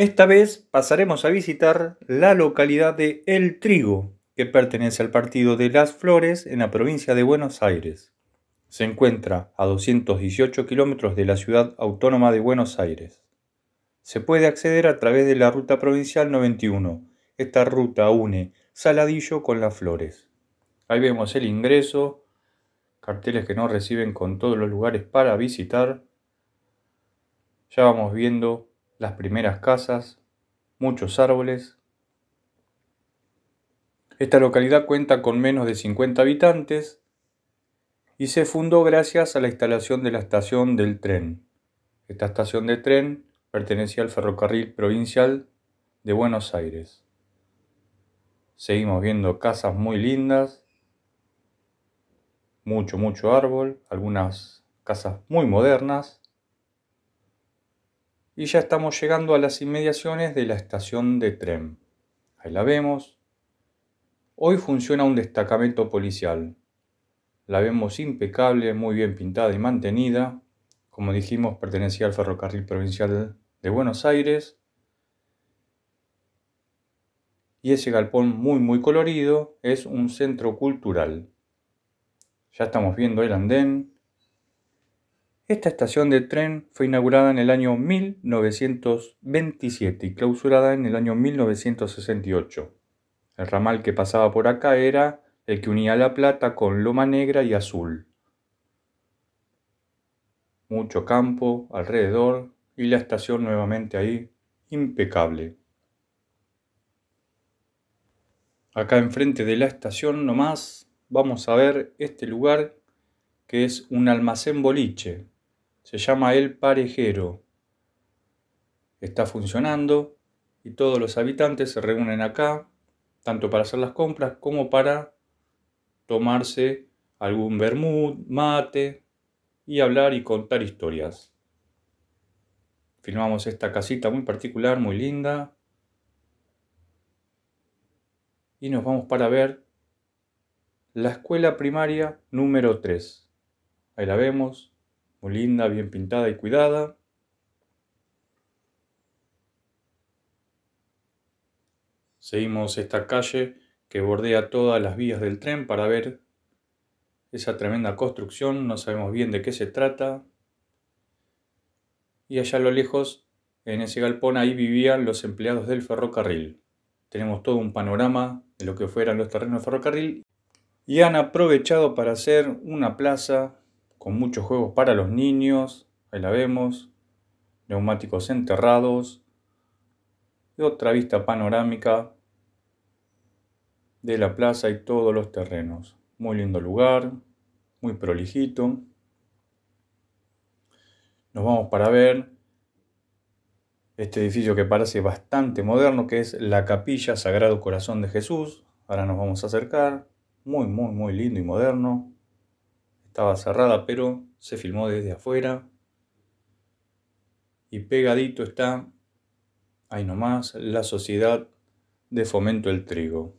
Esta vez pasaremos a visitar la localidad de El Trigo, que pertenece al partido de Las Flores en la provincia de Buenos Aires. Se encuentra a 218 kilómetros de la ciudad autónoma de Buenos Aires. Se puede acceder a través de la Ruta Provincial 91. Esta ruta une Saladillo con Las Flores. Ahí vemos el ingreso, carteles que nos reciben con todos los lugares para visitar. Ya vamos viendo las primeras casas, muchos árboles. Esta localidad cuenta con menos de 50 habitantes y se fundó gracias a la instalación de la estación del tren. Esta estación de tren pertenecía al ferrocarril provincial de Buenos Aires. Seguimos viendo casas muy lindas, mucho, mucho árbol, algunas casas muy modernas y ya estamos llegando a las inmediaciones de la estación de tren. Ahí la vemos. Hoy funciona un destacamento policial. La vemos impecable, muy bien pintada y mantenida. Como dijimos, pertenecía al ferrocarril provincial de Buenos Aires. Y ese galpón muy muy colorido es un centro cultural. Ya estamos viendo el andén, esta estación de tren fue inaugurada en el año 1927 y clausurada en el año 1968. El ramal que pasaba por acá era el que unía La Plata con Loma Negra y Azul. Mucho campo alrededor y la estación nuevamente ahí, impecable. Acá enfrente de la estación nomás vamos a ver este lugar que es un almacén boliche, se llama el parejero. Está funcionando y todos los habitantes se reúnen acá, tanto para hacer las compras como para tomarse algún vermut, mate y hablar y contar historias. Filmamos esta casita muy particular, muy linda. Y nos vamos para ver la escuela primaria número 3. Ahí la vemos, muy linda, bien pintada y cuidada. Seguimos esta calle que bordea todas las vías del tren para ver esa tremenda construcción, no sabemos bien de qué se trata. Y allá a lo lejos, en ese galpón, ahí vivían los empleados del ferrocarril. Tenemos todo un panorama de lo que fueran los terrenos del ferrocarril y han aprovechado para hacer una plaza con muchos juegos para los niños, ahí la vemos, neumáticos enterrados, y otra vista panorámica de la plaza y todos los terrenos. Muy lindo lugar, muy prolijito. Nos vamos para ver este edificio que parece bastante moderno, que es la capilla Sagrado Corazón de Jesús. Ahora nos vamos a acercar. Muy, muy, muy lindo y moderno. Estaba cerrada, pero se filmó desde afuera. Y pegadito está, ahí nomás, la Sociedad de Fomento del Trigo.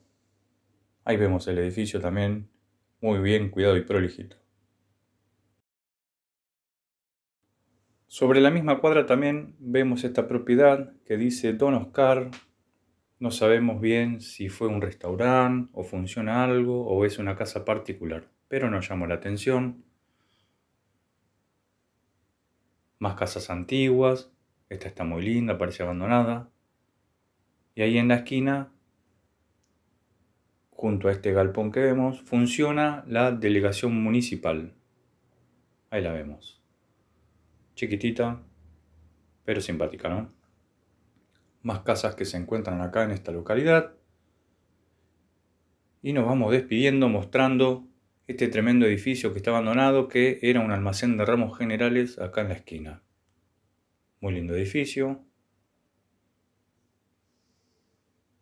Ahí vemos el edificio también, muy bien cuidado y prolijito. Sobre la misma cuadra también vemos esta propiedad que dice Don Oscar. No sabemos bien si fue un restaurante o funciona algo o es una casa particular pero no llamó la atención. Más casas antiguas, esta está muy linda, parece abandonada. Y ahí en la esquina, junto a este galpón que vemos, funciona la delegación municipal. Ahí la vemos. Chiquitita, pero simpática, ¿no? Más casas que se encuentran acá en esta localidad. Y nos vamos despidiendo mostrando este tremendo edificio que está abandonado, que era un almacén de ramos generales acá en la esquina. Muy lindo edificio.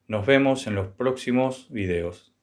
Nos vemos en los próximos videos.